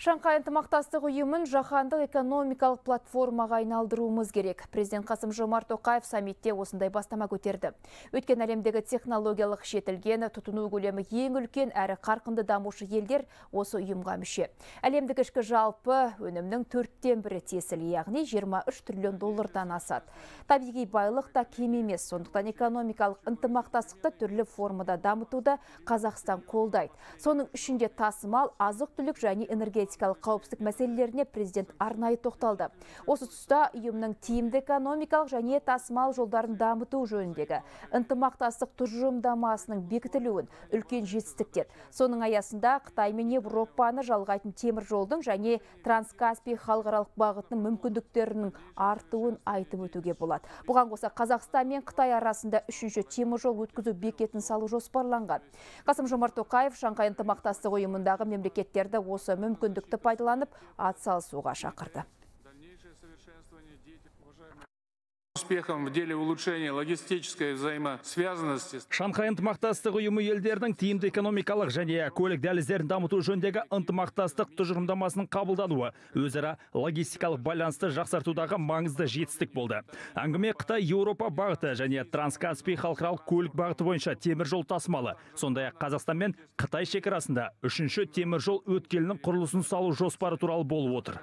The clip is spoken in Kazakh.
шанхай ынтымақтастық ұйымын жаһандық экономикалық платформаға айналдыруымыз керек президент қасым жомарт тоқаев саммитте осындай бастама көтерді өткен әлемдегі технологиялық жетілген тұтыну көлемі ең үлкен әрі қарқынды дамушы елдер осы ұйымға мүше әлемдік ішкі жалпы өнімнің төрттен бірі тесіл яғни 23 триллион доллардан асады табиғи байлық та кем емес сондықтан экономикалық ынтымақтастықты түрлі формада дамытуды қазақстан қолдайды соның ішінде тасымал азық түлік және энергетика энергетикалық қауіпсіздік мәселелеріне президент арнайы тоқталды. Осы тұста ұйымның тиімді экономикалық және тасымал жолдарын дамыту жөніндегі ынтымақтастық тұжырымдамасының бекітілуін үлкен жетістік Соның аясында Қытай мен Еуропаны жалғайтын темір жолдың және Транскаспий халықаралық бағытының мүмкіндіктерінің артуын айтып өтуге болады. Бұған қоса Қазақстан мен Қытай арасында үшінші темір жол өткізу бекетін салу жоспарланған. Қасым Жомарт Тоқаев Шанхай ынтымақтастық ұйымындағы мемлекеттерді осы мүмкіндік мүмкіндікті пайдаланып атсалысуға шақырды успехам в деле улучшения логистической взаимосвязанности. Шанхай ынтымақтастық ұйымы елдерінің тиімді экономикалық және көлік дәліздерін дамыту жөніндегі ынтымақтастық тұжырымдамасының қабылдануы өзара логистикалық байланысты жақсартудағы маңызды жетістік болды. Әңгіме Қытай Еуропа бағыты және Транскаспий халықаралық көлік бағыты бойынша темір жол тасымалы, сондай-ақ Қазақстан мен Қытай шекарасында үшінші теміржол өткелінің құрылысын салу жоспары туралы болып отыр.